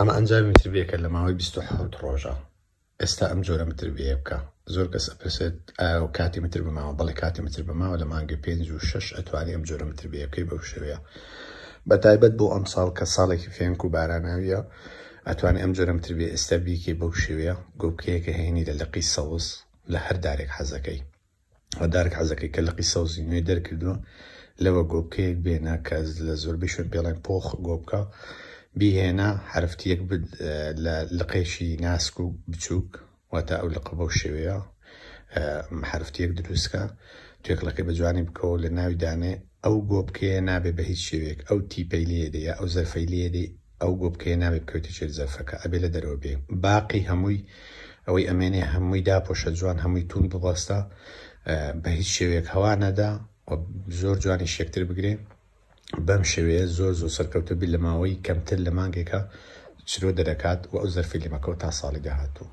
ئەمە ئەنجام متربیەکە لە ماوەی 1970 ڕۆژە ئێستا ئەم جۆرە متربیە بکە زۆر کەس ئەپرسێت ئاو کاتی متر بماوە بەڵی کاتی متر بماوە لە مانگە پێنج و شش ئەتوانی ئەم جۆرە متربیە بکەی بەو شێوەیە بە تایبەت بۆ ئەم ساڵ کە ساڵێکی فێنک و باراناویە ئەتوانێت ئەم جۆرە متربیە ئێستا بیکەی بەو شێوەیە گۆبکەیەکە هێنی لە لەقی سەوز لە هەر دارێک حەزەکەی دارک حەزەکەی کە لەقی سەوزی نوێ دەرکردووە لەوە گۆبکەیەک بێنە کە لە زۆربەی شوێن پێڵێن پۆخ گۆبکە. بیهێنا هەفتەیەک لە قێشی ناسک و بچووک واتە ئەو لە قبە و شێوەیە حرفتەیەک دروستکە توێکڵەکە بە جوانی بکەوە لە ناوی دانێ ئەو گۆبکەیە نابێ بە هیچ شێوێک ئەو تیپەی لێدەیە ئەو زەرفەی لێدەی ئەو گۆبکەیە نابێ بکەوتی چێت زەرفەکە ئەبێ لە دەرەوە بێ باقی هەمووی ئەوەی ئەمێنێ هەمووی داپۆشە جوان هەمووی تون ببەستە بە هیچ شێوێک هەوانەدا زۆر جوانی شێکتر بگرێن بەم شێوەیە زۆر زۆر سەرکەوتەبی لە ماوەی کەمتر لە مانگێکە چرۆ دەرەکات و ئەو زەرفیلیمەکە و تا ساڵی داهاتوو